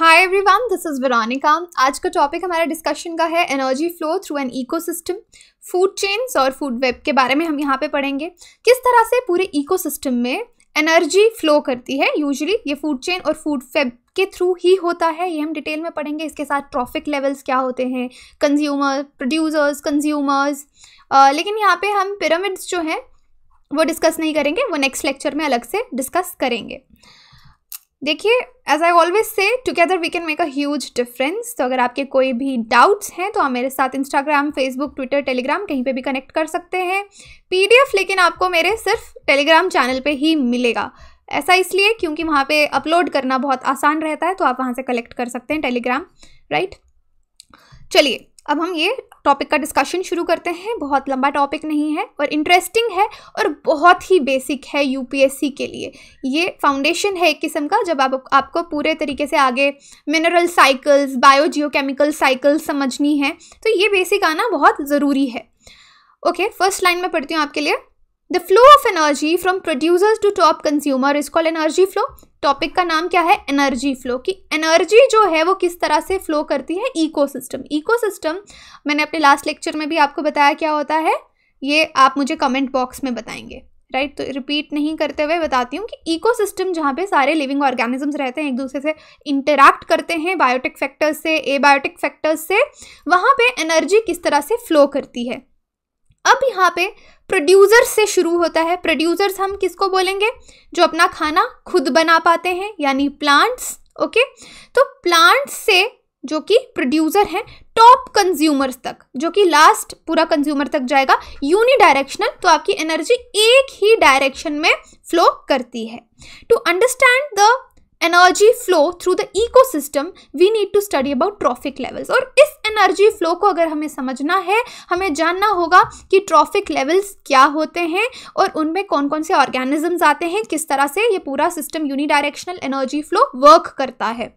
Hi everyone this is Veronica आज का topic हमारा डिस्कशन का है energy flow through an ecosystem food chains और फूड वेब के बारे में हम यहाँ पे पढ़ेंगे किस तरह से पूरे इकोसिस्टम में एनर्जी फ्लो करती है यूजुअली ये फूड चेन और फूड वेब के थ्रू ही होता है ये हम डिटेल में पढ़ेंगे इसके साथ ट्रॉफिक लेवल्स क्या होते हैं कंज्यूमर प्रोड्यूसर्स कंज्यूमर्स लेकिन यहाँ पर हम पिरामिड्स जो हैं वो डिस्कस नहीं करेंगे वो नेक्स्ट लेक्चर में अलग से डिस्कस करेंगे देखिए as I always say together we can make a huge difference तो अगर आपके कोई भी डाउट्स हैं तो आप मेरे साथ इंस्टाग्राम फेसबुक ट्विटर टेलीग्राम कहीं पे भी कनेक्ट कर सकते हैं पीडीएफ लेकिन आपको मेरे सिर्फ टेलीग्राम चैनल पे ही मिलेगा ऐसा इसलिए क्योंकि वहाँ पे अपलोड करना बहुत आसान रहता है तो आप वहाँ से कलेक्ट कर सकते हैं टेलीग्राम राइट चलिए अब हम ये टॉपिक का डिस्कशन शुरू करते हैं बहुत लंबा टॉपिक नहीं है और इंटरेस्टिंग है और बहुत ही बेसिक है यूपीएससी के लिए ये फाउंडेशन है एक किस्म का जब आप आपको पूरे तरीके से आगे मिनरल साइकिल्स केमिकल साइकिल्स समझनी है तो ये बेसिक आना बहुत ज़रूरी है ओके फर्स्ट लाइन में पढ़ती हूँ आपके लिए the flow of energy from producers to top consumer is call energy flow topic का नाम क्या है एनर्जी फ्लो कि एनर्जी जो है वो किस तरह से फ्लो करती है इकोसिस्टम इकोसिस्टम मैंने अपने लास्ट लेक्चर में भी आपको बताया क्या होता है ये आप मुझे कमेंट बॉक्स में बताएंगे राइट right? तो रिपीट नहीं करते हुए बताती हूँ कि इकोसिस्टम जहाँ पे सारे लिविंग ऑर्गेनिजम्स रहते हैं एक दूसरे से इंटरैक्ट करते हैं बायोटिक फैक्टर्स से ए बायोटिक फैक्टर्स से वहाँ पे एनर्जी किस तरह से फ्लो करती है अब यहाँ पे प्रोड्यूसर्स से शुरू होता है प्रोड्यूसर्स हम किसको बोलेंगे जो अपना खाना खुद बना पाते हैं यानी प्लांट्स ओके तो प्लांट्स से जो कि प्रोड्यूसर हैं टॉप कंज्यूमर्स तक जो कि लास्ट पूरा कंज्यूमर तक जाएगा यूनिडायरेक्शनल तो आपकी एनर्जी एक ही डायरेक्शन में फ्लो करती है to understand the energy flow through the ecosystem we need to study about trophic levels और इस एनर्जी फ्लो को अगर हमें समझना है हमें जानना होगा कि ट्रॉफिक लेवल्स क्या होते हैं और उनमें कौन कौन से ऑर्गेनिजम्स आते हैं किस तरह से ये पूरा system unidirectional energy flow work करता है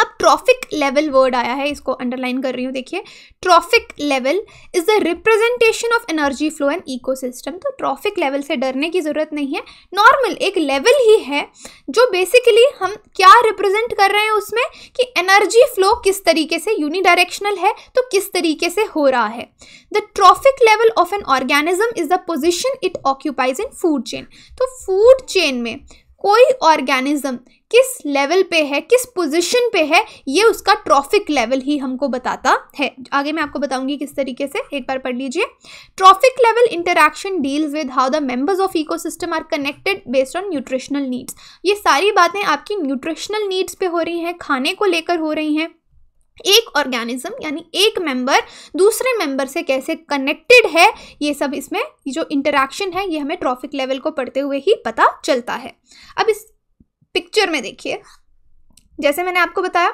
अब ट्रॉफिक लेवल वर्ड आया है इसको अंडरलाइन कर रही हूँ देखिए trophic level is the representation of energy flow and ecosystem तो ट्रॉफिक लेवल से डरने की ज़रूरत नहीं है नॉर्मल एक लेवल ही है जो बेसिकली हम क्या रिप्रेजेंट कर रहे हैं उसमें कि एनर्जी फ्लो किस तरीके से यूनिडायरेक्शनल है तो किस तरीके से हो रहा है the trophic level of an organism is the position it occupies in food chain तो फूड चेन में कोई ऑर्गेनिज्म किस लेवल पे है किस पोजीशन पे है ये उसका ट्रॉफिक लेवल ही हमको बताता है आगे मैं आपको बताऊंगी किस तरीके से एक बार पढ़ लीजिए trophic level interaction deals with how the members of ecosystem are connected based on nutritional needs ये सारी बातें आपकी न्यूट्रिशनल नीड्स पे हो रही हैं खाने को लेकर हो रही हैं एक ऑर्गेनिज्म यानी एक मेंबर दूसरे मेंबर से कैसे कनेक्टेड है ये सब इसमें जो इंटरेक्शन है ये हमें ट्रॉफिक लेवल को पढ़ते हुए ही पता चलता है अब इस पिक्चर में देखिए जैसे मैंने आपको बताया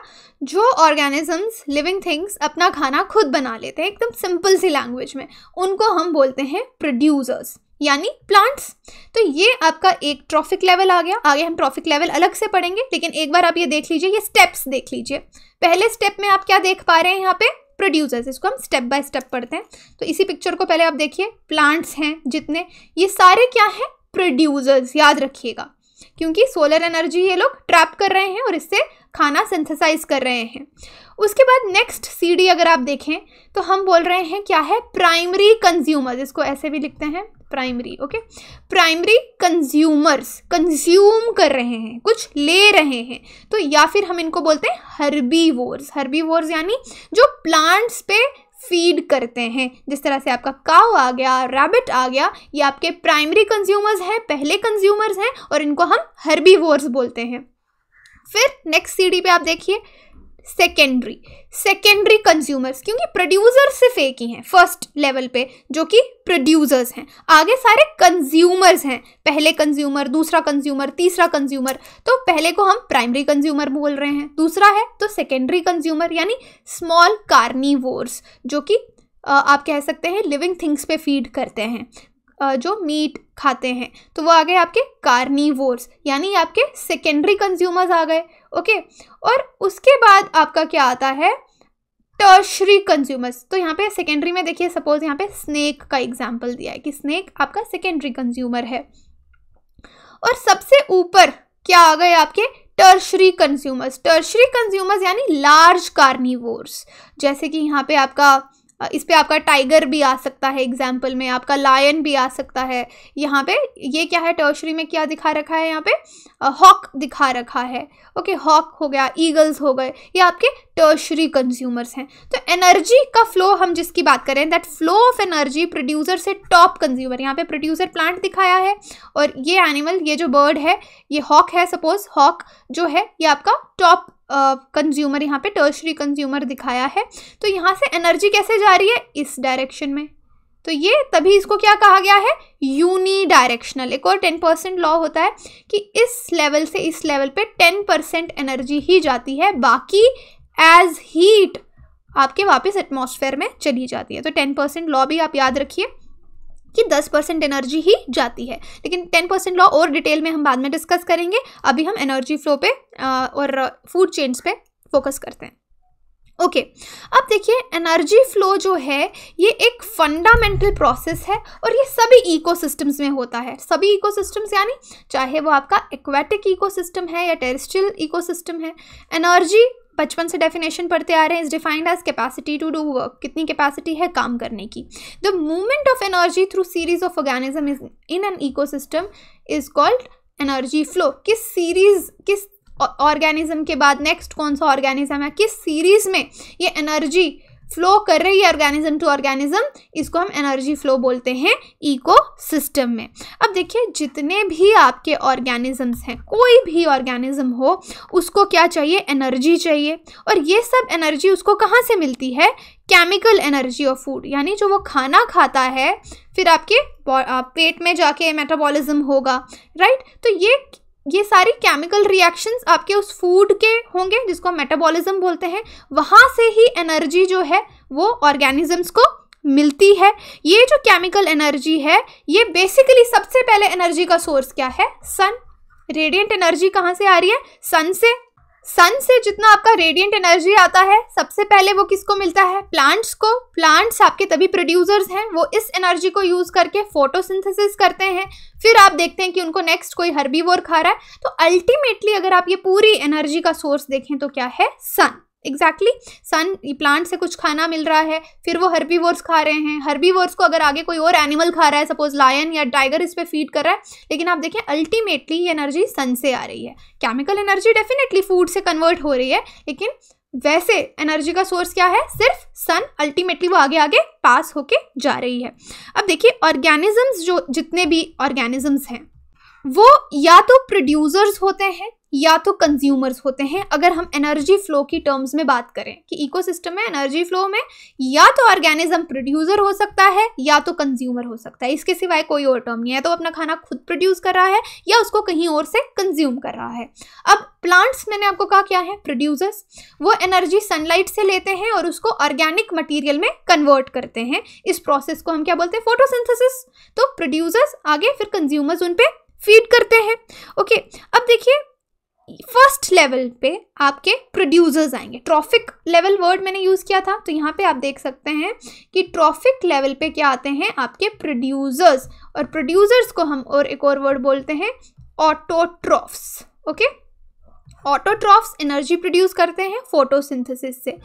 जो ऑर्गेनिजम्स लिविंग थिंग्स अपना खाना खुद बना लेते हैं एकदम सिंपल सी लैंग्वेज में उनको हम बोलते हैं प्रोड्यूसर्स यानी प्लांट्स तो ये आपका एक ट्रॉफिक लेवल आ गया आगे हम ट्रॉफिक लेवल अलग से पढ़ेंगे लेकिन एक बार आप ये देख लीजिए ये स्टेप्स देख लीजिए पहले स्टेप में आप क्या देख पा रहे हैं यहाँ पे प्रोड्यूसर्स इसको हम स्टेप बाय स्टेप पढ़ते हैं तो इसी पिक्चर को पहले आप देखिए प्लांट्स हैं जितने ये सारे क्या हैं प्रोड्यूसर्स याद रखिएगा क्योंकि सोलर एनर्जी ये लोग ट्रैप कर रहे हैं और इससे खाना सिंथेसाइज कर रहे हैं उसके बाद नेक्स्ट सीडी अगर आप देखें तो हम बोल रहे हैं क्या है प्राइमरी कंज्यूमर इसको ऐसे भी लिखते हैं primary okay primary consumers consume कर रहे हैं कुछ ले रहे हैं तो या फिर हम इनको बोलते हैं हर्बी वोर्स हर्बी वोर्स यानी जो प्लांट्स पे फीड करते हैं जिस तरह से आपका काव आ गया रैबिट आ गया ये आपके प्राइमरी कंज्यूमर्स हैं पहले कंज्यूमर्स हैं और इनको हम हर्बी बोलते हैं फिर नेक्स्ट सीडी पे आप देखिए सेकेंडरी सेकेंडरी कंज्यूमर्स क्योंकि प्रोड्यूसर सिर्फ एक ही हैं फर्स्ट लेवल पे जो कि प्रोड्यूसर्स हैं आगे सारे कंज्यूमर्स हैं पहले कंज्यूमर दूसरा कंज्यूमर तीसरा कंज्यूमर तो पहले को हम प्राइमरी कंज्यूमर बोल रहे हैं दूसरा है तो सेकेंडरी कंज्यूमर यानी स्मॉल कार्निवोर्स जो कि आप कह सकते हैं लिविंग थिंग्स पे फीड करते हैं जो मीट खाते हैं तो वो आ गए आपके कार्निवोर्स यानी आपके सेकेंडरी कंज्यूमर्स आ गए ओके और उसके बाद आपका क्या आता है टर्शरी कंज्यूमर्स तो यहाँ पे सेकेंडरी में देखिए सपोज यहाँ पे स्नेक का एग्जाम्पल दिया है कि स्नेक आपका सेकेंडरी कंज्यूमर है और सबसे ऊपर क्या आ गए आपके टर्शरी कंज्यूमर्स टर्शरी कंज्यूमर्स यानी लार्ज कार्निवोर्स जैसे कि यहाँ पे आपका इस पर आपका टाइगर भी आ सकता है एग्जाम्पल में आपका लायन भी आ सकता है यहाँ पे ये क्या है टर्शरी में क्या दिखा रखा है यहाँ पे हॉक दिखा रखा है ओके हॉक हो गया ईगल्स हो गए ये आपके टर्शरी कंज्यूमर्स हैं तो एनर्जी का फ्लो हम जिसकी बात करें that flow of energy producer से टॉप कंज्यूमर यहाँ पे प्रोड्यूसर प्लांट दिखाया है और ये एनिमल ये जो बर्ड है ये हॉक है सपोज हॉक जो है ये आपका टॉप कंज्यूमर uh, यहाँ पे टर्शरी कंज्यूमर दिखाया है तो यहाँ से एनर्जी कैसे जा रही है इस डायरेक्शन में तो ये तभी इसको क्या कहा गया है यूनी डायरेक्शनल एक और टेन परसेंट लॉ होता है कि इस लेवल से इस लेवल पे टेन परसेंट एनर्जी ही जाती है बाकी एज हीट आपके वापस एटमोसफेयर में चली जाती है तो टेन परसेंट लॉ भी आप याद रखिए कि दस परसेंट एनर्जी ही जाती है लेकिन टेन परसेंट लॉ और डिटेल में हम बाद में डिस्कस करेंगे अभी हम एनर्जी फ्लो पे और फूड चेंज पे फोकस करते हैं ओके okay. अब देखिए एनर्जी फ्लो जो है ये एक फंडामेंटल प्रोसेस है और ये सभी इकोसिस्टम्स में होता है सभी इकोसिस्टम्स यानी चाहे वो आपका एक्वेटिक इकोसिस्टम है या टेरिस्ट्रियल इकोसिस्टम है एनर्जी बचपन से डेफिनेशन पढ़ते आ रहे हैं is defined as capacity to do work कितनी कैपेसिटी है काम करने की the movement of energy through series of organism is in an system is called energy flow किस सीरीज किस ऑर्गेनिज्म के बाद नेक्स्ट कौन सा ऑर्गेनिज्म है किस सीरीज में ये एनर्जी फ्लो कर रही है ऑर्गेनिज्म टू ऑर्गेनिज्म इसको हम एनर्जी फ्लो बोलते हैं सिस्टम में अब देखिए जितने भी आपके ऑर्गेनिजम्स हैं कोई भी ऑर्गेनिज्म हो उसको क्या चाहिए एनर्जी चाहिए और ये सब एनर्जी उसको कहाँ से मिलती है केमिकल एनर्जी ऑफ फूड यानी जो वो खाना खाता है फिर आपके पेट में जाके मेटाबॉलिज्म होगा राइट तो ये ये सारी केमिकल रिएक्शंस आपके उस फूड के होंगे जिसको मेटाबॉलिज्म बोलते हैं वहाँ से ही एनर्जी जो है वो ऑर्गेनिजम्स को मिलती है ये जो केमिकल एनर्जी है ये बेसिकली सबसे पहले एनर्जी का सोर्स क्या है सन रेडियंट एनर्जी कहाँ से आ रही है सन से सन से जितना आपका रेडियंट एनर्जी आता है सबसे पहले वो किसको मिलता है प्लांट्स को प्लांट्स आपके तभी प्रोड्यूसर्स हैं वो इस एनर्जी को यूज़ करके फोटोसिंथेसिस करते हैं फिर आप देखते हैं कि उनको नेक्स्ट कोई हर्बीवोर खा रहा है तो अल्टीमेटली अगर आप ये पूरी एनर्जी का सोर्स देखें तो क्या है सन एग्जैक्टली सन प्लांट से कुछ खाना मिल रहा है फिर वो हर्बी खा रहे हैं हर्बी को अगर आगे कोई और एनिमल खा रहा है सपोज लायन या टाइगर इस पर फीड कर रहा है लेकिन आप देखें अल्टीमेटली ये एनर्जी सन से आ रही है केमिकल एनर्जी डेफिनेटली फूड से कन्वर्ट हो रही है लेकिन वैसे एनर्जी का सोर्स क्या है सिर्फ सन अल्टीमेटली वो आगे आगे पास होके जा रही है अब देखिए ऑर्गेनिजम्स जो जितने भी ऑर्गेनिजम्स हैं वो या तो प्रोड्यूसर्स होते हैं या तो कंज्यूमर्स होते हैं अगर हम एनर्जी फ्लो की टर्म्स में बात करें कि इकोसिस्टम में एनर्जी फ्लो में या तो ऑर्गेनिज्म प्रोड्यूसर हो सकता है या तो कंज्यूमर हो सकता है इसके सिवाय कोई और टर्म नहीं है तो अपना खाना खुद प्रोड्यूस कर रहा है या उसको कहीं और से कंज्यूम कर रहा है अब प्लांट्स मैंने आपको कहा क्या है प्रोड्यूसर्स वो एनर्जी सनलाइट से लेते हैं और उसको ऑर्गेनिक मटीरियल में कन्वर्ट करते हैं इस प्रोसेस को हम क्या बोलते हैं फोटोसिंथेसिस तो प्रोड्यूसर्स आगे फिर कंज्यूमर्स उन पर फीड करते हैं ओके अब देखिए फर्स्ट लेवल पे आपके प्रोड्यूसर्स आएंगे ट्रॉफिक लेवल वर्ड मैंने यूज़ किया था तो यहाँ पे आप देख सकते हैं कि ट्रॉफिक लेवल पे क्या आते हैं आपके प्रोड्यूसर्स और प्रोड्यूसर्स को हम और एक और वर्ड बोलते हैं autotrophs okay autotrophs energy produce करते हैं फोटोसिंथेसिस से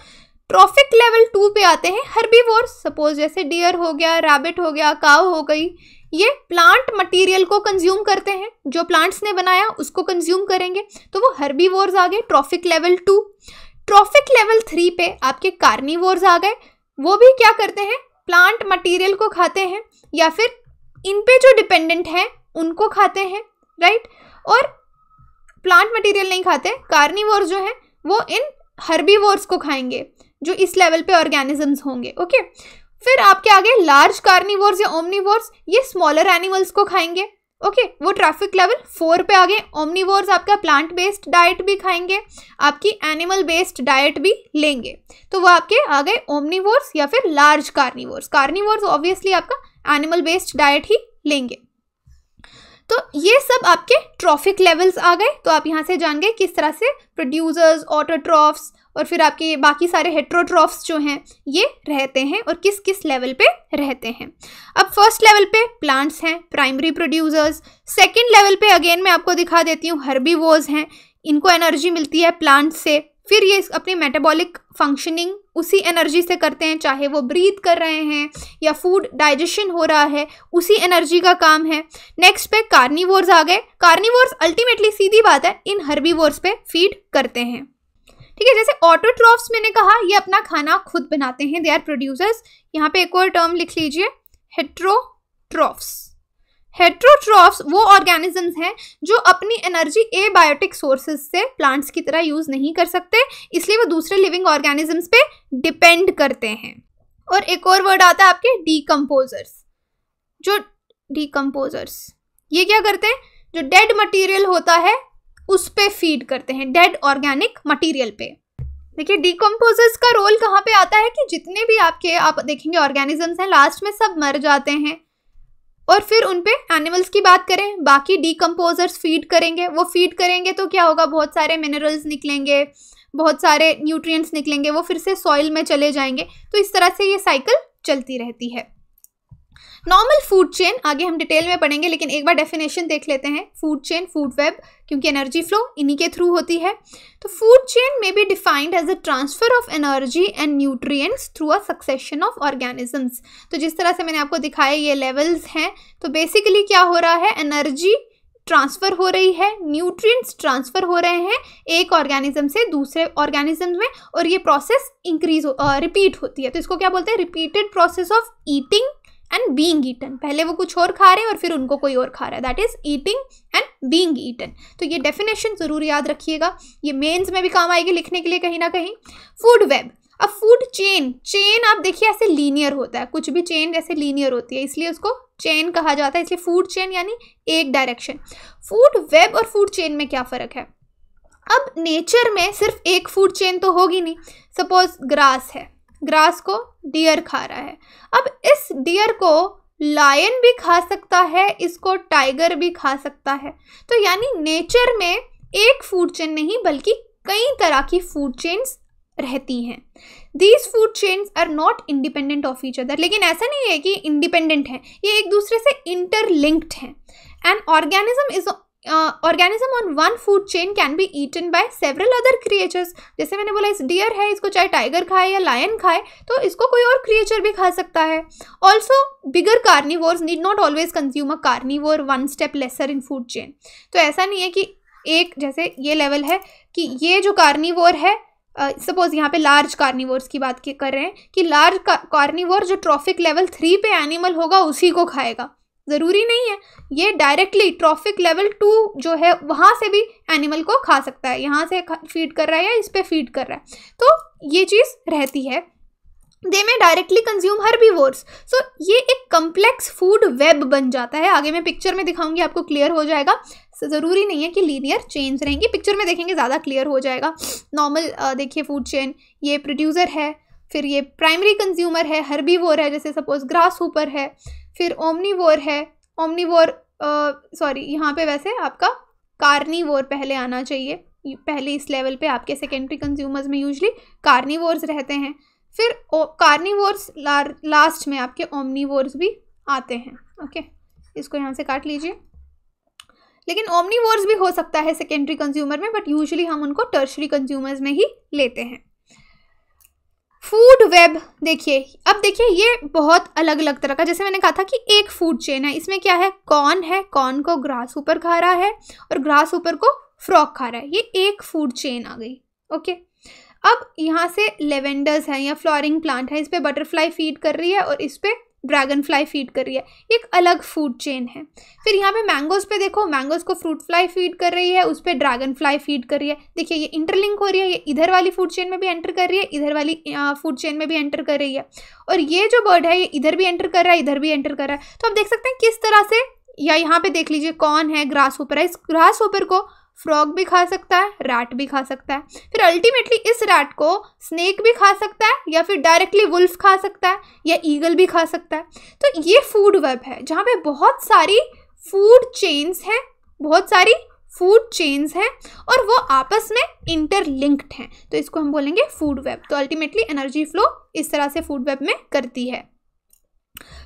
ट्रॉफिक लेवल टू पे आते हैं हर्बीवोर्स सपोज जैसे डियर हो गया रैबिट हो गया काव हो गई ये प्लांट मटेरियल को कंज्यूम करते हैं जो प्लांट्स ने बनाया उसको कंज्यूम करेंगे तो वो हर्बी आ गए trophic level two trophic level three पे आपके कार्नी आ गए वो भी क्या करते हैं प्लांट मटीरियल को खाते हैं या फिर इन पे जो डिपेंडेंट हैं उनको खाते हैं राइट और प्लांट मटेरियल नहीं खाते कार्निवोर्स जो हैं वो इन हर्बीवोर्स को खाएंगे जो इस लेवल पे ऑर्गेनिजम्स होंगे ओके फिर आपके आगे लार्ज कार्निवर्स या ओमनीवर्स ये स्मॉलर एनिमल्स को खाएंगे ओके okay, वो ट्रैफिक लेवल फोर पे आ गए ओमनीवोर्स आपका प्लांट बेस्ड डाइट भी खाएंगे आपकी एनिमल बेस्ड डाइट भी लेंगे तो वो आपके आ गए ओमनीवर्स या फिर लार्ज कार्निवर्स कार्निवर्स ऑब्वियसली आपका एनिमल बेस्ड डाइट ही लेंगे तो ये सब आपके ट्रॉफिक लेवल्स आ गए तो आप यहाँ से जान गए किस तरह से प्रोड्यूसर्स ऑटोट्रॉफ्स और फिर आपके बाकी सारे हेट्रोट्रॉफ्स जो हैं ये रहते हैं और किस किस लेवल पे रहते हैं अब फर्स्ट लेवल पे प्लांट्स हैं प्राइमरी प्रोड्यूसर्स सेकेंड लेवल पे अगेन मैं आपको दिखा देती हूँ हर्बीवोज हैं इनको एनर्जी मिलती है प्लांट से फिर ये अपनी मेटाबॉलिक फंक्शनिंग उसी एनर्जी से करते हैं चाहे वो ब्रीथ कर रहे हैं या फूड डाइजेशन हो रहा है उसी एनर्जी का काम है नेक्स्ट पे कार्निवोर्स आ गए कार्निवोर्स अल्टीमेटली सीधी बात है इन हर्बीवोर्स पे फीड करते हैं ठीक है जैसे ऑटोट्रॉफ्स मैंने कहा ये अपना खाना खुद बनाते हैं दे आर प्रोड्यूसर्स यहाँ पे एक और टर्म लिख लीजिए हेट्रोट्रॉफ्स हेट्रोट्रॉफ्स वो ऑर्गेनिजम्स हैं जो अपनी एनर्जी ए बायोटिक सोर्सेज से प्लांट्स की तरह यूज़ नहीं कर सकते इसलिए वो दूसरे लिविंग ऑर्गेनिजम्स पे डिपेंड करते हैं और एक और वर्ड आता है आपके डीकम्पोजर्स जो डीकम्पोजर्स ये क्या करते हैं जो डेड मटेरियल होता है उस पर फीड करते हैं डेड ऑर्गेनिक मटीरियल पे देखिए डिकम्पोजर्स का रोल कहाँ पे आता है कि जितने भी आपके आप देखेंगे ऑर्गेनिजम्स हैं लास्ट में सब मर जाते हैं और फिर उन पर एनिमल्स की बात करें बाकी डिकम्पोजर्स फीड करेंगे वो फीड करेंगे तो क्या होगा बहुत सारे मिनरल्स निकलेंगे बहुत सारे न्यूट्रिएंट्स निकलेंगे वो फिर से सॉइल में चले जाएंगे तो इस तरह से ये साइकिल चलती रहती है नॉर्मल फूड चेन आगे हम डिटेल में पढ़ेंगे लेकिन एक बार डेफिनेशन देख लेते हैं फूड चेन फूड वेब क्योंकि एनर्जी फ्लो इन्हीं के थ्रू होती है तो फूड चेन में be defined as a transfer of energy and nutrients through a succession of organisms तो जिस तरह से मैंने आपको दिखाया ये लेवल्स हैं तो बेसिकली क्या हो रहा है एनर्जी ट्रांसफ़र हो रही है न्यूट्रिएंट्स ट्रांसफ़र हो रहे हैं एक ऑर्गेनिज्म से दूसरे ऑर्गेनिज्म में और ये प्रोसेस इंक्रीज रिपीट होती है तो इसको क्या बोलते हैं repeated process of eating and being eaten पहले वो कुछ और खा रहे हैं और फिर उनको कोई और खा रहा है that is eating and being eaten तो ये डेफिनेशन ज़रूर याद रखिएगा ये मेन्स में भी काम आएगी लिखने के लिए कहीं ना कहीं फूड वेब अब फूड चेन चेन आप देखिए ऐसे लीनियर होता है कुछ भी चेन ऐसे लीनियर होती है इसलिए उसको चेन कहा जाता है इसलिए फूड चेन यानी एक डायरेक्शन फूड वेब और फूड चेन में क्या फ़र्क है अब नेचर में सिर्फ एक फूड चेन तो होगी नहीं सपोज ग्रास है ग्रास को डियर खा रहा है अब इस डियर को लायन भी खा सकता है इसको टाइगर भी खा सकता है तो यानी नेचर में एक फूड चेन नहीं बल्कि कई तरह की फूड चेन्स रहती हैं these food chains are not independent of each other लेकिन ऐसा नहीं है कि इंडिपेंडेंट हैं ये एक दूसरे से इंटरलिंक्ड हैं an organism is organism on one food chain can be eaten by several other creatures जैसे मैंने बोला इस डियर है इसको चाहे टाइगर खाए या लायन खाए तो इसको कोई और क्रिएचर भी खा सकता है also bigger carnivores need not always consume a carnivore one step lesser in food chain तो ऐसा नहीं है कि एक जैसे ये लेवल है कि ये जो कार्निवर है सपोज uh, यहाँ पे लार्ज कार्निवर्स की बात कर रहे हैं कि लार्ज कार्निवर जो ट्रॉफिक लेवल थ्री पे एनिमल होगा उसी को खाएगा ज़रूरी नहीं है ये डायरेक्टली ट्रॉफिक लेवल टू जो है वहाँ से भी एनिमल को खा सकता है यहाँ से फीड कर रहा है या इस पर फीड कर रहा है तो ये चीज़ रहती है they may directly consume her herbivores so ये एक कम्प्लेक्स फूड वेब बन जाता है आगे मैं पिक्चर में दिखाऊंगी आपको क्लियर हो जाएगा so, ज़रूरी नहीं है कि लीनियर चेंज रहेंगी पिक्चर में देखेंगे ज़्यादा क्लियर हो जाएगा नॉर्मल देखिए फूड चेन ये प्रोड्यूसर है फिर ये प्राइमरी कंज्यूमर है वोर है जैसे सपोज ग्रास ऊपर है फिर ओमनीवोर है ओमनीवोर सॉरी यहाँ पे वैसे आपका कार्नीवोर पहले आना चाहिए पहले इस लेवल पे आपके सेकेंडरी कंज्यूमर्स में यूजली कार्निवोर्स रहते हैं फिर कार्निवोर्स वोर्स लास्ट में आपके ओमनीवोर्स भी आते हैं ओके इसको यहाँ से काट लीजिए लेकिन ओमनीवोर्स भी हो सकता है सेकेंडरी कंज्यूमर में बट यूजली हम उनको टर्शरी कंज्यूमर्स में ही लेते हैं फूड वेब देखिए अब देखिए ये बहुत अलग अलग तरह का जैसे मैंने कहा था कि एक फूड चेन है इसमें क्या है कॉर्न है कॉर्न को ग्रास ऊपर खा रहा है और ग्रास ऊपर को फ्रॉक खा रहा है ये एक फूड चेन आ गई ओके अब यहाँ से लेवेंडर्स हैं या फ्लोरिंग प्लांट है इस पर बटरफ्लाई फीड कर रही है और इस पर ड्रैगन फ्लाई फीड कर रही है एक अलग फूड चेन है फिर यहाँ पे मैंगोज पे देखो मैंगोज को फ्रूट फ्लाई फीड कर रही है उस पर ड्रैगन फ्लाई फीड कर रही है देखिए ये इंटरलिंक हो रही है ये इधर वाली फूड चेन में भी एंटर कर रही है इधर वाली फूड चेन में भी एंटर कर रही है और ये जो बर्ड है ये इधर भी एंटर कर रहा है इधर भी एंटर कर रहा है तो आप देख सकते हैं किस तरह से या यहाँ पे देख लीजिए कौन है ग्रास ऊपर है इस ग्रास ऊपर को फ्रॉग भी खा सकता है रैट भी खा सकता है फिर अल्टीमेटली इस रैट को स्नेक भी खा सकता है या फिर डायरेक्टली वुल्फ खा सकता है या ईगल भी खा सकता है तो ये फूड वेब है जहाँ पे बहुत सारी फूड चेन्स हैं बहुत सारी फूड चेन्स हैं और वो आपस में इंटरलिंक्ड हैं तो इसको हम बोलेंगे फूड वेब तो अल्टीमेटली एनर्जी फ्लो इस तरह से फूड वेब में करती है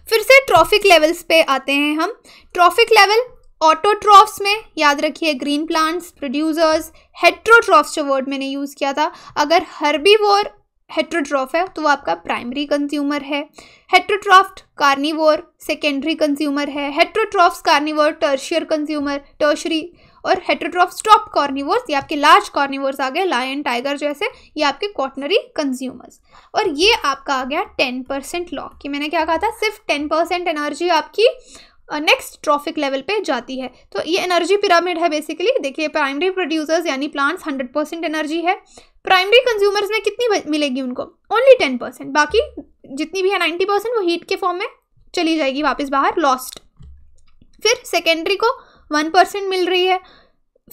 फिर से ट्रॉफिक लेवल्स पे आते हैं हम ट्रॉफिक लेवल ऑटोट्रॉफ्स में याद रखिए ग्रीन प्लांट्स प्रोड्यूसर्स हेट्रोट्रॉफ्स जो वर्ड मैंने यूज़ किया था अगर हर्बीवोर हेट्रोट्रॉफ है तो वो आपका प्राइमरी कंज्यूमर है हेट्रोट्रॉफ्ट कार्निवोर सेकेंडरी कंज्यूमर है heterotrophs carnivore tertiary consumer tertiary और हेट्रोट्रॉफ्स टॉप कॉर्निवोर्स ये आपके लार्ज कॉर्निवोर्स आ गए लायन टाइगर जैसे ये आपके कॉटनरी कंज्यूमर्स और ये आपका आ गया टेन परसेंट लॉ कि मैंने क्या कहा था सिर्फ टेन परसेंट एनर्जी आपकी नेक्स्ट ट्रॉफिक लेवल पे जाती है तो ये एनर्जी पिरामिड है बेसिकली देखिए प्राइमरी प्रोड्यूसर्स यानी प्लांट्स हंड्रेड परसेंट एनर्जी है प्राइमरी कंज्यूमर्स में कितनी मिलेगी उनको ओनली टेन परसेंट बाकी जितनी भी है नाइन्टी परसेंट वो हीट के फॉर्म में चली जाएगी वापस बाहर लॉस्ट फिर सेकेंडरी को वन परसेंट मिल रही है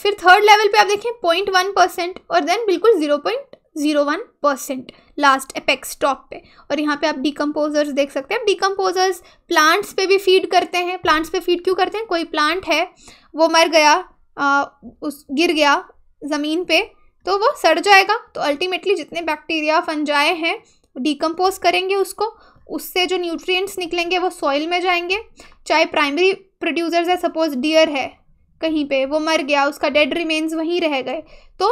फिर थर्ड लेवल पर आप देखें पॉइंट वन परसेंट और देन बिल्कुल zero point zero one percent last apex top पे और यहाँ पे आप डिकम्पोजर्स देख सकते हैं डिकम्पोजर्स प्लांट्स पे भी फीड करते हैं प्लांट्स पे फीड क्यों करते हैं कोई प्लांट है वो मर गया आ, उस गिर गया ज़मीन पे तो वो सड़ जाएगा तो अल्टीमेटली जितने बैक्टीरिया फंजाए हैं डिकम्पोज करेंगे उसको उससे जो न्यूट्रियट्स निकलेंगे वो सॉइल में जाएंगे चाहे प्राइमरी प्रोड्यूसर्स है सपोज डियर है कहीं पे वो मर गया उसका डेड रिमेन्स वहीं रह गए तो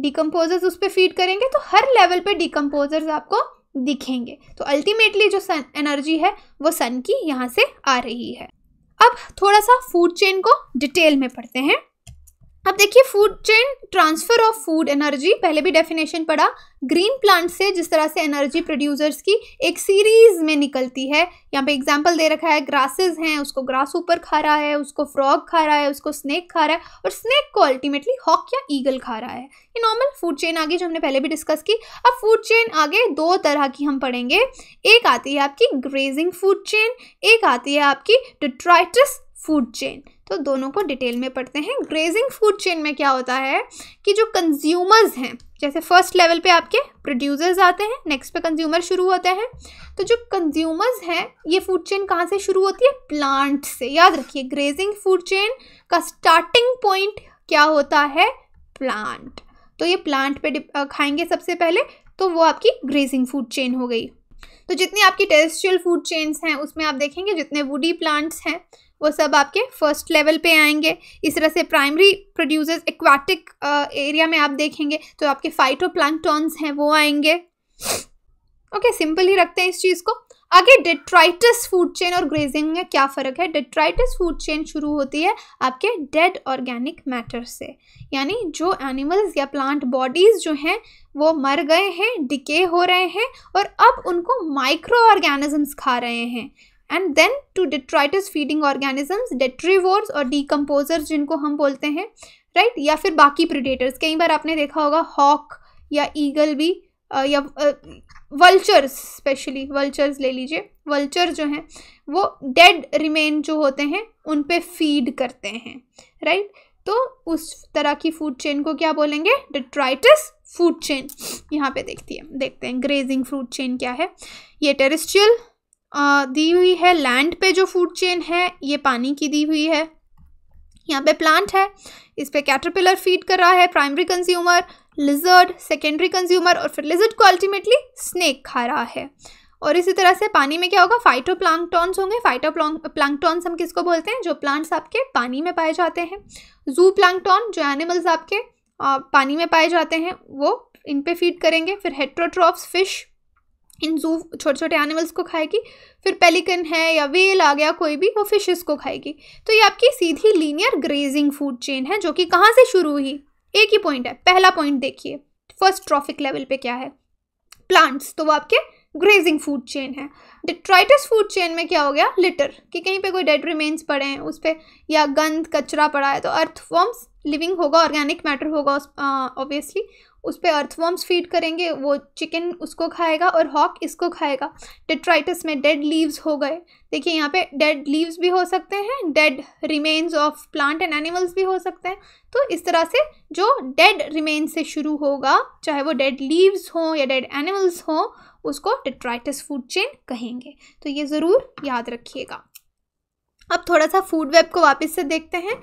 डिकम्पोजर्स उस पर फीड करेंगे तो हर लेवल पे डिकम्पोजर्स आपको दिखेंगे तो अल्टीमेटली जो सन एनर्जी है वो सन की यहाँ से आ रही है अब थोड़ा सा फूड चेन को डिटेल में पढ़ते हैं अब देखिए food chain transfer of food energy पहले भी डेफिनेशन पढ़ा ग्रीन प्लांट से जिस तरह से एनर्जी प्रोड्यूसर्स की एक सीरीज में निकलती है यहाँ पे एग्जांपल दे रखा है ग्रासेस हैं उसको ग्रास ऊपर खा रहा है उसको फ्रॉग खा रहा है उसको स्नेक खा रहा है और स्नेक को अल्टीमेटली हॉक या ईगल खा रहा है ये नॉर्मल फूड चेन आगे जो हमने पहले भी डिस्कस की अब फूड चेन आगे दो तरह की हम पढ़ेंगे एक आती है आपकी ग्रेजिंग फूड चेन एक आती है आपकी डिट्राइटस फूड चेन तो दोनों को डिटेल में पढ़ते हैं ग्रेजिंग फूड चेन में क्या होता है कि जो कंज्यूमर्स हैं जैसे फर्स्ट लेवल पे आपके प्रोड्यूसर्स आते हैं नेक्स्ट पे कंज्यूमर शुरू होते हैं तो जो कंज्यूमर्स हैं ये फूड चेन कहाँ से शुरू होती है प्लांट से याद रखिए ग्रेजिंग फूड चेन का स्टार्टिंग पॉइंट क्या होता है प्लांट तो ये प्लांट पे खाएंगे सबसे पहले तो वो आपकी ग्रेजिंग फूड चेन हो गई तो जितनी आपकी टेरेस्ट्रियल फूड चेन्स हैं उसमें आप देखेंगे जितने वुडी प्लांट्स हैं वो सब आपके फर्स्ट लेवल पे आएंगे इस तरह से प्राइमरी प्रोड्यूसर्स एक्वाटिक एरिया में आप देखेंगे तो आपके प्लांटॉन्स हैं वो आएंगे ओके okay, सिंपल ही रखते हैं इस चीज़ को आगे डेट्राइटस फूड चेन और ग्रेजिंग में क्या फ़र्क है डेट्राइटस फूड चेन शुरू होती है आपके डेड ऑर्गेनिक मैटर से यानी जो एनिमल्स या प्लांट बॉडीज़ जो हैं वो मर गए हैं डिके हो रहे हैं और अब उनको माइक्रो ऑर्गेनिजम्स खा रहे हैं and then to detritus feeding organisms detritivores और डीकम्पोजर्स जिनको हम बोलते हैं राइट right? या फिर बाकी प्रिडेटर्स कई बार आपने देखा होगा हॉक या ईगल भी या वल्चर्स स्पेशली वल्चर्स ले लीजिए वल्चर जो हैं वो डेड रिमेन जो होते हैं उन पे फीड करते हैं राइट right? तो उस तरह की फूड चेन को क्या बोलेंगे डिट्राइटस फूड चेन यहाँ पे देखती है देखते हैं ग्रेजिंग फूड चेन क्या है ये टेरिस्ट्रियल आ, दी हुई है लैंड पे जो फूड चेन है ये पानी की दी हुई है यहाँ पे प्लांट है इस पर कैटरपिलर फीड कर रहा है primary consumer lizard secondary consumer और फिर लिजर्ड को अल्टीमेटली स्नेक खा रहा है और इसी तरह से पानी में क्या होगा फाइटो प्लांकटॉन्स होंगे फाइटो प्लांगटॉन्स हम किसको बोलते हैं जो प्लांट्स आपके पानी में पाए जाते हैं जू प्लांगटॉन जो एनिमल्स आपके पानी में पाए जाते हैं वो इन पे फीड करेंगे फिर हेट्रोट्रॉप्स फिश इन जू छोटे छोटे एनिमल्स को खाएगी फिर पेलिकन है या वेल आ गया कोई भी वो फिशेस को खाएगी तो ये आपकी सीधी लीनियर ग्रेजिंग फूड चेन है जो कि कहाँ से शुरू हुई एक ही पॉइंट है पहला पॉइंट देखिए फर्स्ट ट्रॉफिक लेवल पे क्या है प्लांट्स तो वो आपके ग्रेजिंग फूड चेन है डिट्राइटस फूड चेन में क्या हो गया लिटर कि कहीं पे कोई डेड रिमेन्स पड़े हैं उस पर या गंद कचरा पड़ा है तो अर्थ फॉर्म्स लिविंग होगा ऑर्गेनिक मैटर होगा ऑब्वियसली उस पर अर्थवॉर्म्स फीड करेंगे वो चिकन उसको खाएगा और हॉक इसको खाएगा डिट्राइटस में डेड लीव्स हो गए देखिए यहाँ पे डेड लीव्स भी हो सकते हैं dead remains of plant and animals भी हो सकते हैं तो इस तरह से जो डेड रिमेन्स से शुरू होगा चाहे वो डेड लीव्स हों या डेड एनिमल्स हों उसको डिट्राइटस फूड चेन कहेंगे तो ये ज़रूर याद रखिएगा अब थोड़ा सा फूड वेब को वापस से देखते हैं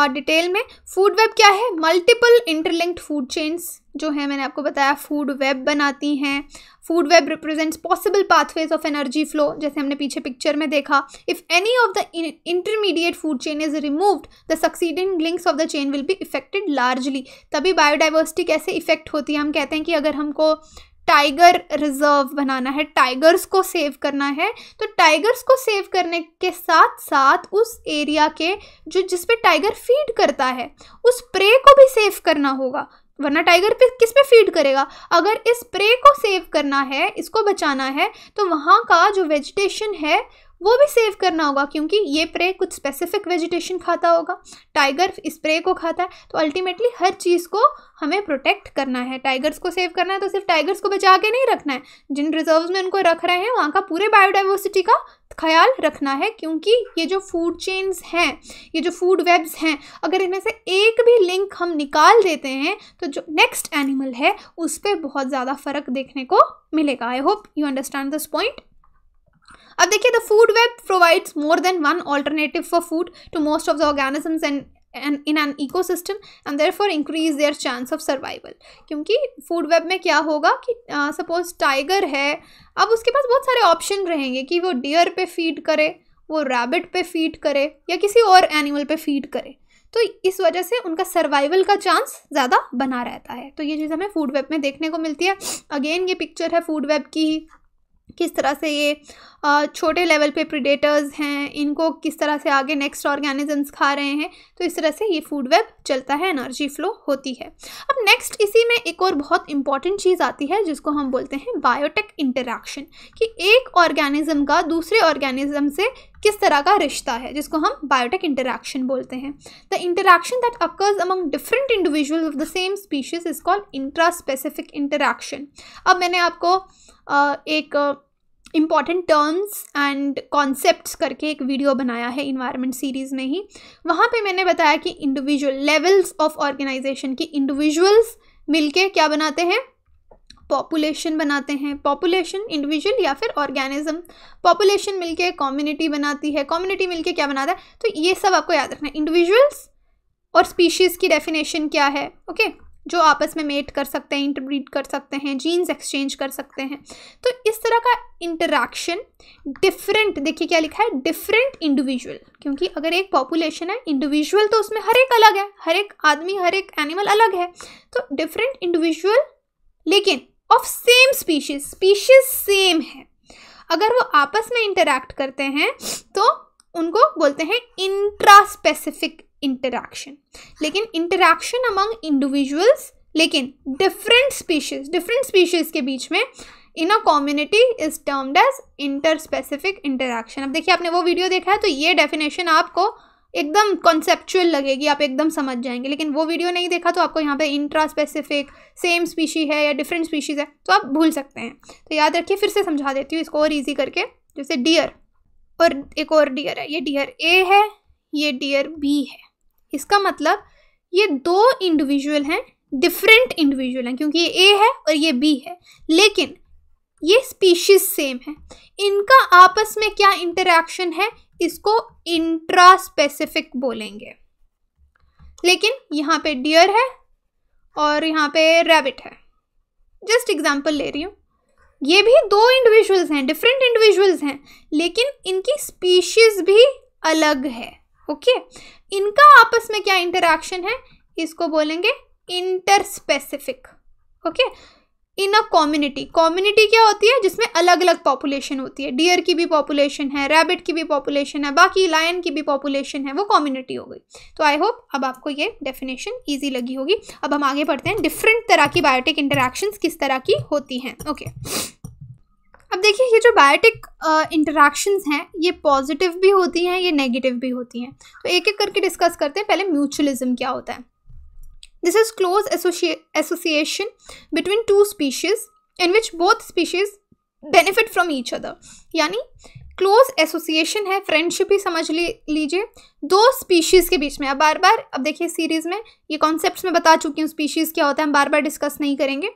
और डिटेल में फूड वेब क्या है मल्टीपल इंटरलिंक्ड फूड चेन्स जो है मैंने आपको बताया फूड वेब बनाती हैं food web represents possible pathways of energy flow जैसे हमने पीछे पिक्चर में देखा if any of the intermediate food chain is removed the succeeding links of the chain will be affected largely तभी बायोडाइवर्सिटी कैसे affect होती है हम कहते हैं कि अगर हमको टाइगर रिजर्व बनाना है टाइगर्स को सेव करना है तो टाइगर्स को सेव करने के साथ साथ उस एरिया के जो जिस पे टाइगर फीड करता है उस प्रे को भी सेव करना होगा वरना टाइगर पे किस पे फीड करेगा अगर इस प्रे को सेव करना है इसको बचाना है तो वहाँ का जो वेजिटेशन है वो भी सेव करना होगा क्योंकि ये प्रे कुछ स्पेसिफिक वेजिटेशन खाता होगा टाइगर इस प्रे को खाता है तो अल्टीमेटली हर चीज़ को हमें प्रोटेक्ट करना है टाइगर्स को सेव करना है तो सिर्फ टाइगर्स को बचा के नहीं रखना है जिन रिजर्व में उनको रख रहे हैं वहाँ का पूरे बायोडाइवर्सिटी का ख्याल रखना है क्योंकि ये जो फूड चेन्स हैं ये जो फूड वेब्स हैं अगर इनमें से एक भी लिंक हम निकाल देते हैं तो जो नेक्स्ट एनिमल है उस पर बहुत ज़्यादा फ़र्क देखने को मिलेगा I hope you understand this point अब देखिए the food web provides more than one alternative for food to most of the organisms and and in an ecosystem and therefore increase their chance of survival क्योंकि food web में क्या होगा कि suppose uh, tiger है अब उसके पास बहुत सारे ऑप्शन रहेंगे कि वो डियर पे फीड करे वो रैबिट पे फीड करे या किसी और एनिमल पे फीड करे तो इस वजह से उनका सर्वाइवल का चांस ज़्यादा बना रहता है तो ये चीज़ हमें फूड वेब में देखने को मिलती है अगेन ये पिक्चर है फूड वेब की किस तरह से ये छोटे लेवल पे प्रिडेटर्स हैं इनको किस तरह से आगे नेक्स्ट ऑर्गेनिजम्स खा रहे हैं तो इस तरह से ये फूड वेब चलता है एनर्जी फ्लो होती है अब नेक्स्ट इसी में एक और बहुत इंपॉर्टेंट चीज़ आती है जिसको हम बोलते हैं बायोटेक इंटरेक्शन कि एक ऑर्गेनिज्म का दूसरे ऑर्गेनिज्म से किस तरह का रिश्ता है जिसको हम बायोटेक इंटरेक्शन बोलते हैं the interaction that occurs among different individual of the same species is called intraspecific interaction अब मैंने आपको एक इम्पॉर्टेंट टर्म्स एंड कॉन्सेप्ट्स करके एक वीडियो बनाया है इन्वायरमेंट सीरीज़ में ही वहाँ पे मैंने बताया कि इंडिविजुअल लेवल्स ऑफ ऑर्गेनाइजेशन की इंडिविजुअल्स मिलके क्या बनाते हैं पॉपुलेशन बनाते हैं पॉपुलेशन इंडिविजुअल या फिर ऑर्गेनिज्म पॉपुलेशन मिलके कम्युनिटी बनाती है कम्युनिटी मिलके क्या बनाता है तो ये सब आपको याद रखना है इंडिविजुअल्स और स्पीशीज़ की डेफिनेशन क्या है ओके okay? जो आपस में मेट कर सकते हैं इंटरब्रीड कर सकते हैं जीन्स एक्सचेंज कर सकते हैं तो इस तरह का इंटरेक्शन डिफरेंट देखिए क्या लिखा है डिफरेंट इंडिविजुअल क्योंकि अगर एक पॉपुलेशन है इंडिविजुअल तो उसमें हर एक अलग है हर एक आदमी हर एक एनिमल अलग है तो डिफरेंट इंडिविजुअल लेकिन of same species species same है अगर वो आपस में इंटरेक्ट करते हैं तो उनको बोलते हैं इंट्रा स्पेसिफिक इंटरैक्शन लेकिन इंटरैक्शन अमंग इंडिविजुअल्स लेकिन डिफरेंट स्पीशीज डिफरेंट स्पीशीज के बीच में in a community is termed as inter specific interaction अब देखिए आपने वो वीडियो देखा है तो ये डेफिनेशन आपको एकदम कॉन्सेप्चुअल लगेगी आप एकदम समझ जाएंगे लेकिन वो वीडियो नहीं देखा तो आपको यहाँ पे इंट्रा स्पेसिफिक सेम स्पीशी है या डिफरेंट स्पीशीज़ है तो आप भूल सकते हैं तो याद रखिए फिर से समझा देती हूँ इसको और ईजी करके जैसे डियर और एक और डियर है ये डियर ए है ये डियर बी है इसका मतलब ये दो इंडिविजुअल हैं डिफरेंट इंडिविजुअल हैं क्योंकि ये ए है और ये बी है लेकिन ये स्पीशीज सेम है इनका आपस में क्या इंटरेक्शन है इसको इंट्रा स्पेसिफिक बोलेंगे लेकिन यहाँ पे डियर है और यहाँ पे रैबिट है जस्ट एग्जाम्पल ले रही हूँ ये भी दो इंडिविजुअल्स हैं डिफरेंट इंडिविजुअल्स हैं लेकिन इनकी स्पीशीज़ भी अलग है ओके इनका आपस में क्या इंटरेक्शन है इसको बोलेंगे interspecific okay in a community community क्या होती है जिसमें अलग अलग पॉपुलेशन होती है डियर की भी पॉपुलेशन है रैबिट की भी पॉपुलेशन है बाकी लायन की भी पॉपुलेशन है वो कॉम्युनिटी हो गई तो आई होप अब आपको ये डेफिनेशन ईजी लगी होगी अब हम आगे बढ़ते हैं डिफरेंट तरह की बायोटिक इंटरेक्शंस किस तरह की होती हैं ओके okay. अब देखिए ये जो बायोटिक इंटरेक्शंस हैं ये पॉजिटिव भी होती हैं ये नेगेटिव भी होती हैं तो एक एक करके डिस्कस करते हैं पहले म्यूचुअलिज्म क्या होता है this is close association between two species in which both species benefit from each other यानी क्लोज एसोसिएशन है फ्रेंडशिप ही समझ लीजिए दो स्पीशीज़ के बीच में अब बार बार अब देखिए सीरीज़ में ये कॉन्सेप्ट में बता चुकी हूँ स्पीशीज़ क्या होता है हम बार बार डिस्कस नहीं करेंगे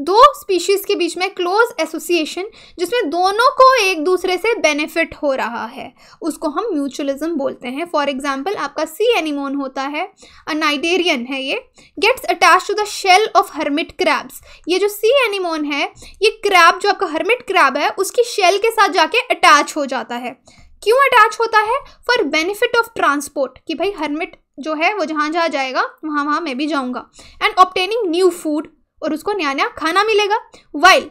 दो स्पीशीज़ के बीच में क्लोज एसोसिएशन जिसमें दोनों को एक दूसरे से बेनिफिट हो रहा है उसको हम म्यूचुअलिज्म बोलते हैं फॉर एग्जांपल आपका सी एनिमोन होता है अ नाइडेरियन है ये gets attach to the shell of hermit crabs ये जो सी एनिमोन है ये क्रैब जो आपका हर्मिट क्रैब है उसकी शेल के साथ जाके अटैच हो जाता है क्यों अटैच होता है फॉर बेनिफिट ऑफ ट्रांसपोर्ट कि भाई हर्मिट जो है वो जहाँ जहाँ जाएगा वहाँ वहाँ मैं भी जाऊँगा एंड ऑप्टेनिंग न्यू फूड और उसको नया नया खाना मिलेगा while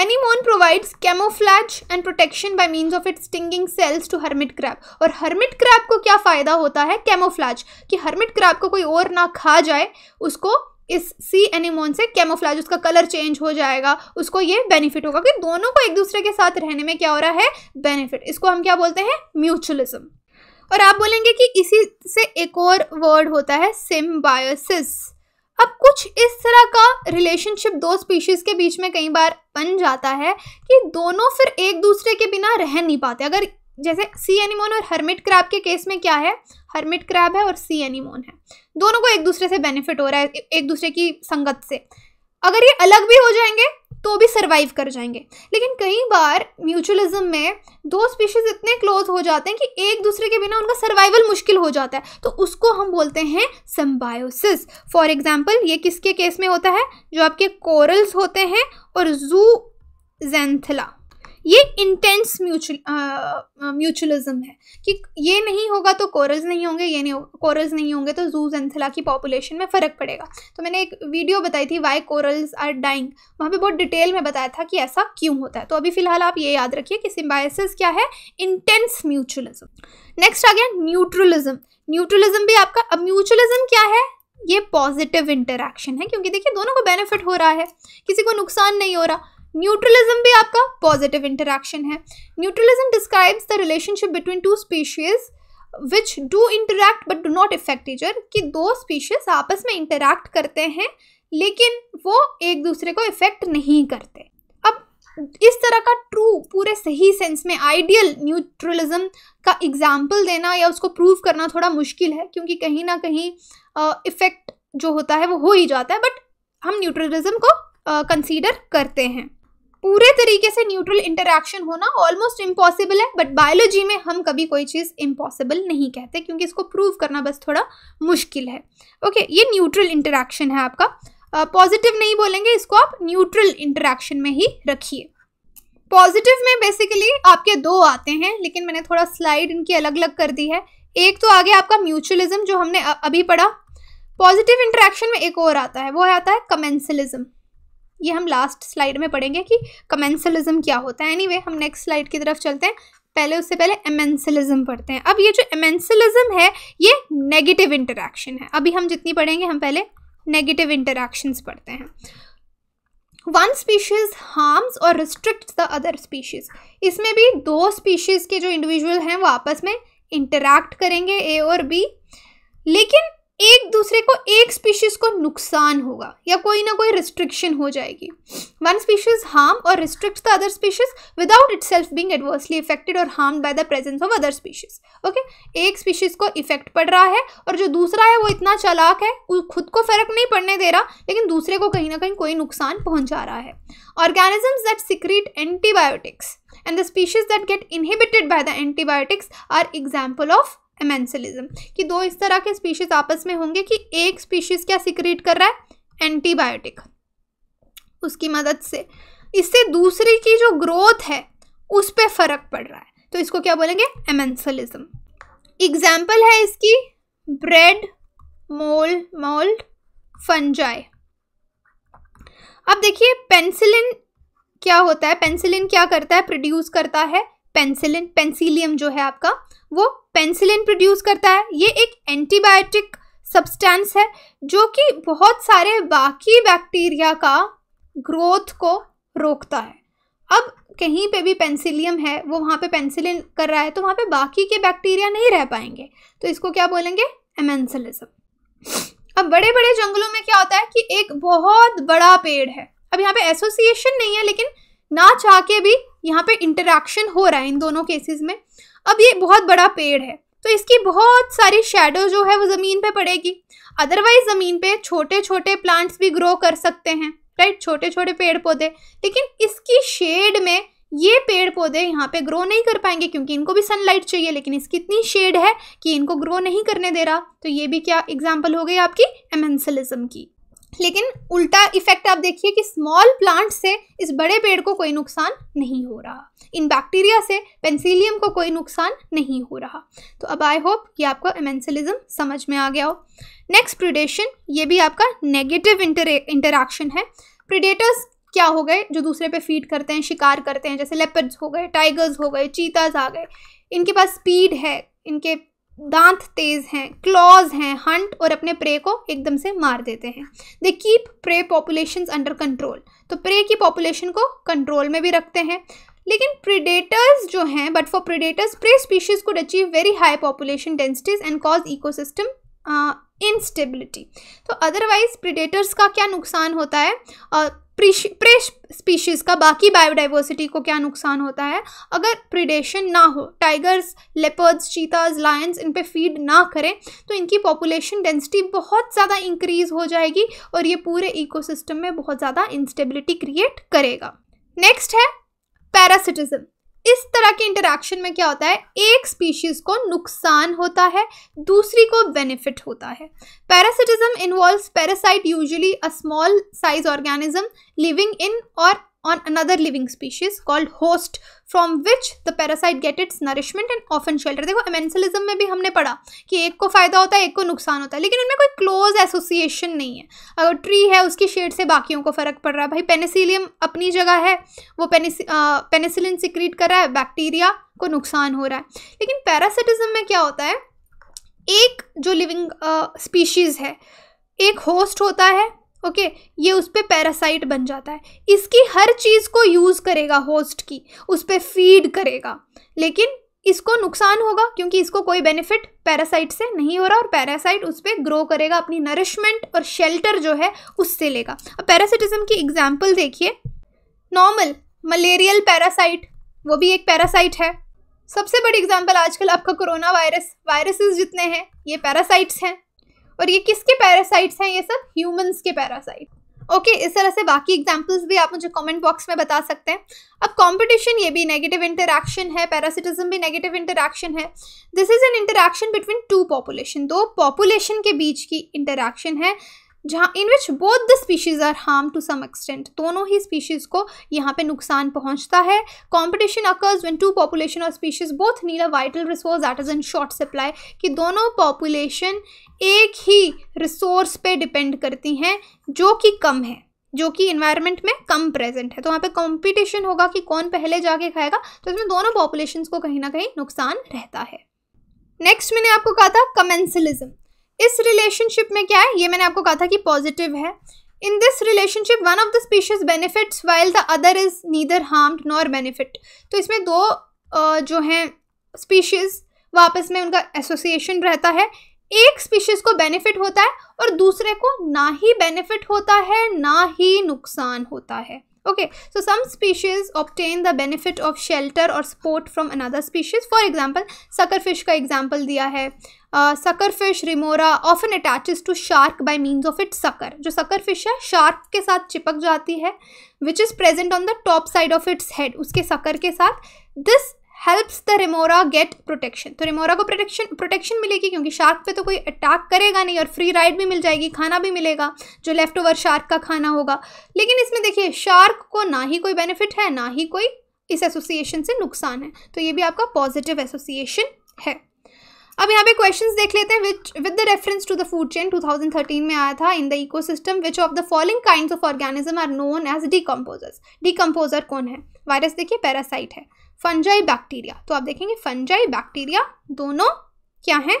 anemone provides camouflage and protection by means of it stinging cells to hermit crab और हर्मिट क्रैप को क्या फ़ायदा होता है कैमोफ्लैज कि हर्मिट क्रैप को कोई और ना खा जाए उसको इस सी एनिमोन से कैमोफ्लाज उसका कलर चेंज हो जाएगा उसको ये बेनिफिट होगा कि दोनों को एक दूसरे के साथ रहने में क्या हो रहा है बेनिफिट इसको हम क्या बोलते हैं म्यूचुअलिज्म और आप बोलेंगे कि इसी से एक और वर्ड होता है सिम्बायोसिस अब कुछ इस तरह का रिलेशनशिप दो स्पीशीज़ के बीच में कई बार बन जाता है कि दोनों फिर एक दूसरे के बिना रह नहीं पाते अगर जैसे सी एनिमोन और हर्मिट क्रैब के केस में क्या है हर्मिट क्रैब है और सी एनिमोन है दोनों को एक दूसरे से बेनिफिट हो रहा है एक दूसरे की संगत से अगर ये अलग भी हो जाएंगे तो भी सर्वाइव कर जाएंगे लेकिन कई बार म्यूचुअलिज्म में दो स्पीशीज़ इतने क्लोज हो जाते हैं कि एक दूसरे के बिना उनका सर्वाइवल मुश्किल हो जाता है तो उसको हम बोलते हैं सम्बायोसिस फॉर एग्जाम्पल ये किसके केस में होता है जो आपके कोरल्स होते हैं और जू जेंथला ये इंटेंस म्यूचुअल म्यूचुअलिज्म है कि ये नहीं होगा तो कोरल्स नहीं होंगे ये नहीं कोरल्स नहीं होंगे तो जूज एंथला की पॉपुलेशन में फ़र्क पड़ेगा तो मैंने एक वीडियो बताई थी वाई कोरल्स आर डाइंग वहाँ पे बहुत डिटेल में बताया था कि ऐसा क्यों होता है तो अभी फ़िलहाल आप ये याद रखिए कि सिम्बायसिस क्या है इंटेंस म्यूचुअलिज्म नेक्स्ट आ गया न्यूट्रलिज्म न्यूट्रलिज्म भी आपका अब म्यूचुअलिज्म क्या है ये पॉजिटिव इंटरेक्शन है क्योंकि देखिए दोनों को बेनिफिट हो रहा है किसी को नुकसान नहीं हो रहा न्यूट्रलिज्म भी आपका पॉजिटिव इंटरेक्शन है neutralism describes the relationship between two species which do interact but do not affect either कि दो स्पीशीज आपस में इंटरैक्ट करते हैं लेकिन वो एक दूसरे को इफेक्ट नहीं करते अब इस तरह का ट्रू पूरे सही सेंस में आइडियल न्यूट्रलिज्म का एग्जाम्पल देना या उसको प्रूव करना थोड़ा मुश्किल है क्योंकि कहीं ना कहीं इफ़ेक्ट जो होता है वो हो ही जाता है बट हम न्यूट्रलिज्म को कंसीडर करते हैं पूरे तरीके से न्यूट्रल इंटरेक्शन होना ऑलमोस्ट इम्पॉसिबल है बट बायोलॉजी में हम कभी कोई चीज़ इम्पॉसिबल नहीं कहते क्योंकि इसको प्रूव करना बस थोड़ा मुश्किल है ओके okay, ये न्यूट्रल इंटरेक्शन है आपका पॉजिटिव uh, नहीं बोलेंगे इसको आप न्यूट्रल इंटरेक्शन में ही रखिए पॉजिटिव में बेसिकली आपके दो आते हैं लेकिन मैंने थोड़ा स्लाइड इनकी अलग अलग कर दी है एक तो आगे आपका म्यूचुअलिज्म जो हमने अभी पढ़ा पॉजिटिव इंटरेक्शन में एक और आता है वो आता है कमेंसलिज्म ये हम लास्ट स्लाइड में पढ़ेंगे कि कमेंसलिज्म क्या होता है एनी anyway, हम नेक्स्ट स्लाइड की तरफ चलते हैं पहले उससे पहले एमेंसलिज्म पढ़ते हैं अब ये जो एमेंसलिज्म है ये नेगेटिव इंटरेक्शन है अभी हम जितनी पढ़ेंगे हम पहले नेगेटिव इंटरेक्शंस पढ़ते हैं one species harms or restrict the other species इसमें भी दो स्पीशीज़ के जो इंडिविजुअल हैं वो आपस में इंटरेक्ट करेंगे ए और बी लेकिन एक दूसरे को एक स्पीशीज़ को नुकसान होगा या कोई ना कोई रिस्ट्रिक्शन हो जाएगी one species harm or restrict the other species without itself being adversely affected or harm by the presence of other species okay एक स्पीशीज़ को इफेक्ट पड़ रहा है और जो दूसरा है वो इतना चालाक है खुद को फ़र्क नहीं पड़ने दे रहा लेकिन दूसरे को कहीं ना कहीं कोई नुकसान पहुँचा रहा है organisms that secrete antibiotics and the species that get inhibited by the antibiotics are example of amensalism कि दो इस तरह के स्पीशीज आपस में होंगे कि एक स्पीशीज क्या सिक्रीट कर रहा है एंटीबायोटिक उसकी मदद से इससे दूसरी की जो ग्रोथ है उस पर फर्क पड़ रहा है तो इसको क्या बोलेंगे एमेंसलिज्म एग्जाम्पल है इसकी ब्रेड मोल मोल्ड फंजाई अब देखिए पेंसिलिन क्या होता है पेंसिलिन क्या करता है प्रोड्यूस करता है पेंसिलिन पेंसिलियम जो है आपका वो पेंसिलिन प्रोड्यूस करता है ये एक एंटीबायोटिक सब्सटेंस है जो कि बहुत सारे बाकी बैक्टीरिया का ग्रोथ को रोकता है अब कहीं पे भी पेंसिलियम है वो वहाँ पे पेंसिलिन कर रहा है तो वहाँ पे बाकी के बैक्टीरिया नहीं रह पाएंगे तो इसको क्या बोलेंगे एमेंसलिज्म अब बड़े बड़े जंगलों में क्या होता है कि एक बहुत बड़ा पेड़ है अब यहाँ पे एसोसिएशन नहीं है लेकिन ना चाह के भी यहाँ पे इंटरेक्शन हो रहा है इन दोनों केसेस में अब ये बहुत बड़ा पेड़ है तो इसकी बहुत सारी शेडो जो है वो ज़मीन पे पड़ेगी अदरवाइज ज़मीन पे छोटे छोटे प्लांट्स भी ग्रो कर सकते हैं राइट छोटे छोटे पेड़ पौधे लेकिन इसकी शेड में ये पेड़ पौधे यहाँ पे ग्रो नहीं कर पाएंगे क्योंकि इनको भी सनलाइट चाहिए लेकिन इसकी इतनी शेड है कि इनको ग्रो नहीं करने दे रहा तो ये भी क्या एग्जाम्पल हो गई आपकी एमेंसलिज्म की लेकिन उल्टा इफेक्ट आप देखिए कि स्मॉल प्लांट से इस बड़े पेड़ को कोई नुकसान नहीं हो रहा इन बैक्टीरिया से पेंसिलियम को कोई नुकसान नहीं हो रहा तो अब आई होप कि आपको एमेंसिलिज्म समझ में आ गया हो नेक्स्ट प्रिडेशन ये भी आपका नेगेटिव इंटरेक्शन है प्रिडेटर्स क्या हो गए जो दूसरे पे फीड करते हैं शिकार करते हैं जैसे लेपर्ड्स हो गए टाइगर्स हो गए चीताज आ गए इनके पास स्पीड है इनके दांत तेज हैं क्लॉज हैं हंट और अपने प्रे को एकदम से मार देते हैं they keep prey population under control तो प्रे की पॉपुलेशन को कंट्रोल में भी रखते हैं लेकिन प्रिडेटर्स जो हैं but for predators prey species could achieve very high population densities and cause ecosystem instability तो अदरवाइज प्रिडेटर्स का क्या नुकसान होता है प्रेश स्पीशीज़ का बाकी बायोडाइवर्सिटी को क्या नुकसान होता है अगर प्रिडेशन ना हो टाइगर्स लेपर्ड्स चीताज लायंस इन पे फीड ना करें तो इनकी पॉपुलेशन डेंसिटी बहुत ज़्यादा इंक्रीज़ हो जाएगी और ये पूरे इकोसिस्टम में बहुत ज़्यादा इंस्टेबिलिटी क्रिएट करेगा नेक्स्ट है पैरासिटिज़म इस तरह के इंटरेक्शन में क्या होता है एक स्पीशीज को नुकसान होता है दूसरी को बेनिफिट होता है parasitism involve parasite usually a small size organism living in or on another living species called host from which the parasite get its nourishment and often shelter देखो एमेंसलिज्म में भी हमने पढ़ा कि एक को फ़ायदा होता है एक को नुकसान होता है लेकिन उनमें कोई क्लोज एसोसिएशन नहीं है अगर ट्री है उसकी शेड से बाकियों को फ़र्क पड़ रहा है भाई पेनिसिलियम अपनी जगह है वो पेनिस पेनिसिलिन सिक्रीट कर रहा है बैक्टीरिया को नुकसान हो रहा है लेकिन पैरासिटिज्म में क्या होता है एक जो लिविंग स्पीशीज़ है एक होस्ट होता है ओके ये उस पर पैरासाइट बन जाता है इसकी हर चीज़ को यूज़ करेगा होस्ट की उस पर फीड करेगा लेकिन इसको नुकसान होगा क्योंकि इसको कोई बेनिफिट पैरासाइट से नहीं हो रहा और पैरासाइट उस पर ग्रो करेगा अपनी नरिशमेंट और शेल्टर जो है उससे लेगा अब पैरासिटिज्म की एग्जाम्पल देखिए नॉर्मल मलेरियल पैरासाइट वो भी एक पैरासाइट है सबसे बड़ी एग्जाम्पल आजकल आपका कोरोना वायरस वायरसेस जितने हैं ये पैरासाइट्स हैं और ये किसके पैरासाइट्स हैं ये सब ह्यूमंस के पैरासाइट ओके okay, इस तरह से बाकी एग्जाम्पल्स भी आप मुझे कमेंट बॉक्स में बता सकते हैं अब कंपटीशन ये भी नेगेटिव इंटरेक्शन है पैरासिटिज्म भी नेगेटिव इंटरेक्शन है this is an interaction between two population दो पॉपुलेशन के बीच की इंटरेक्शन है जहाँ in which both the species are harm to some extent दोनों ही स्पीशीज़ को यहाँ पे नुकसान पहुँचता है competition occurs when two population or species both need a vital resource that is in short supply कि दोनों पॉपुलेशन एक ही रिसोर्स पे डिपेंड करती हैं जो कि कम है जो कि इन्वायरमेंट में कम प्रेजेंट है तो वहाँ पे कंपटीशन होगा कि कौन पहले जाके खाएगा तो इसमें दोनों पॉपुलेशन को कहीं ना कहीं नुकसान रहता है नेक्स्ट मैंने आपको कहा था कमेंसलिज्म इस रिलेशनशिप में क्या है ये मैंने आपको कहा था कि पॉजिटिव है in this relationship one of the species benefit while the other is neither harm nor benefit तो इसमें दो जो हैं स्पीशीज वापस में उनका एसोसिएशन रहता है एक स्पीशीज को बेनिफिट होता है और दूसरे को ना ही बेनिफिट होता है ना ही नुकसान होता है okay so some species obtain the benefit of shelter और support from another species for example sucker fish का एग्जाम्पल दिया है sucker fish remora often attach to shark by means of it sucker जो सकर फिश है shark के साथ चिपक जाती है which is present on the top side of its head उसके सकर के साथ this helps the remora get protection तो रिमोरा को प्रोटेक्शन प्रोटेक्शन मिलेगी क्योंकि शार्क पे तो कोई अटैक करेगा नहीं और फ्री राइड भी मिल जाएगी खाना भी मिलेगा जो लेफ्ट ओवर शार्क का खाना होगा लेकिन इसमें देखिए शार्क को ना ही कोई बेनिफिट है ना ही कोई इस एसोसिएशन से नुकसान है तो ये भी आपका पॉजिटिव एसोसिएशन है अब यहाँ पे क्वेश्चंस देख लेते हैं which with the reference to the food chain 2013 में आया था in the ecosystem which of the following kind of organism are known as decomposers decomposer कौन है वायरस देखिए पैरासाइट है फंजाई बैक्टीरिया तो आप देखेंगे फंजाई बैक्टीरिया दोनों क्या हैं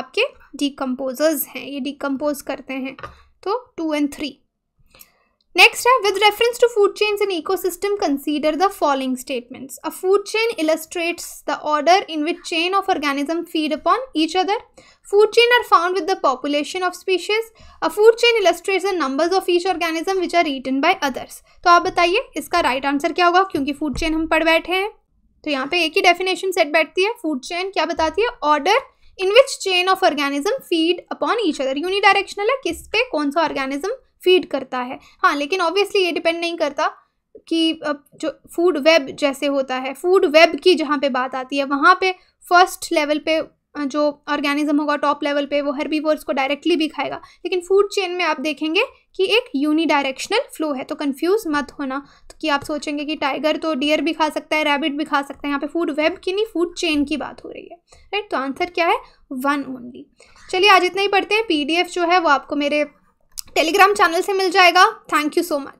आपके डिकम्पोजर्स हैं ये डीकम्पोज करते हैं तो टू एंड थ्री Next है with reference to food chains and ecosystem consider the following statements. A food chain illustrates the order in which chain of organism feed upon each other. Food chain are found with the population of species. A food chain illustrates the numbers of each organism which are eaten by others. तो आप बताइए इसका right right answer क्या होगा क्योंकि food chain हम पढ़ बैठे हैं तो यहाँ पे एक ही डेफिनेशन सेट बैठती है फूड चेन क्या बताती है order in which chain of organism feed upon each other unidirectional है किस पे कौन सा ऑर्गेनिज्म फीड करता है हाँ लेकिन ऑब्वियसली ये डिपेंड नहीं करता कि जो फूड वेब जैसे होता है फूड वेब की जहाँ पे बात आती है वहाँ पे फर्स्ट लेवल पे जो ऑर्गेनिज्म होगा टॉप लेवल पे वो हर्बीवोर्स को डायरेक्टली भी खाएगा लेकिन फूड चेन में आप देखेंगे कि एक यूनी डायरेक्शनल फ्लो है तो कंफ्यूज मत होना तो कि आप सोचेंगे कि टाइगर तो डियर भी खा सकता है रैबिट भी खा सकता है यहाँ पे फूड वेब की नहीं फूड चेन की बात हो रही है राइट तो आंसर क्या है वन ओनली चलिए आज इतना ही पढ़ते हैं पीडीएफ जो है वो आपको मेरे टेलीग्राम चैनल से मिल जाएगा थैंक यू सो मच